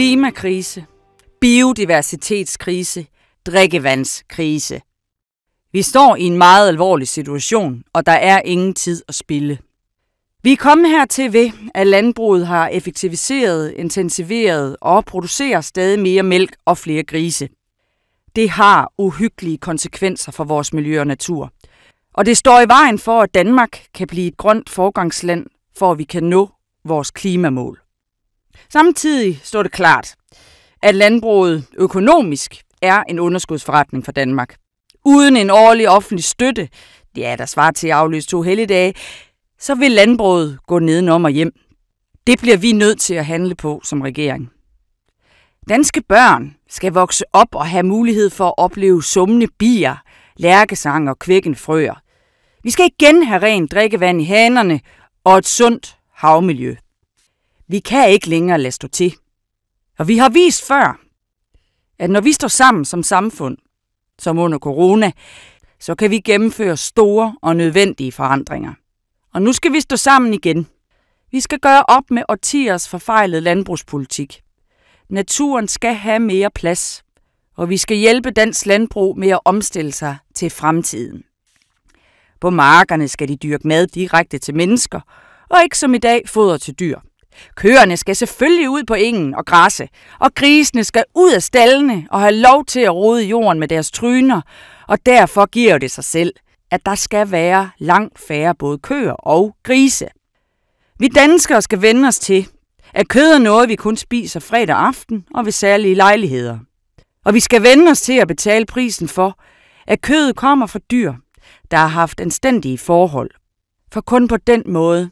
Klimakrise, biodiversitetskrise, drikkevandskrise. Vi står i en meget alvorlig situation, og der er ingen tid at spille. Vi er kommet hertil ved, at landbruget har effektiviseret, intensiveret og producerer stadig mere mælk og flere grise. Det har uhyggelige konsekvenser for vores miljø og natur. Og det står i vejen for, at Danmark kan blive et grønt forgangsland, for at vi kan nå vores klimamål. Samtidig står det klart, at landbruget økonomisk er en underskudsforretning for Danmark. Uden en årlig offentlig støtte, det er der svar til at aflyse to helligdage, så vil landbruget gå nedenom og hjem. Det bliver vi nødt til at handle på som regering. Danske børn skal vokse op og have mulighed for at opleve summende bier, lærkesang og frøer. Vi skal igen have rent drikkevand i hanerne og et sundt havmiljø. Vi kan ikke længere lade stå til. Og vi har vist før, at når vi står sammen som samfund, som under corona, så kan vi gennemføre store og nødvendige forandringer. Og nu skal vi stå sammen igen. Vi skal gøre op med årtiers forfejlet landbrugspolitik. Naturen skal have mere plads, og vi skal hjælpe dansk landbrug med at omstille sig til fremtiden. På markerne skal de dyrke mad direkte til mennesker, og ikke som i dag foder til dyr. Køerne skal selvfølgelig ud på engen og græsse, og grisene skal ud af stallene og have lov til at rode jorden med deres tryner, og derfor giver det sig selv, at der skal være langt færre både køer og grise. Vi danskere skal vende os til, at kød er noget, vi kun spiser fredag aften og ved særlige lejligheder. Og vi skal vende os til at betale prisen for, at kødet kommer fra dyr, der har haft anstændige forhold. For kun på den måde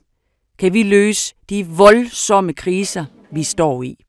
kan vi løse de voldsomme kriser, vi står i.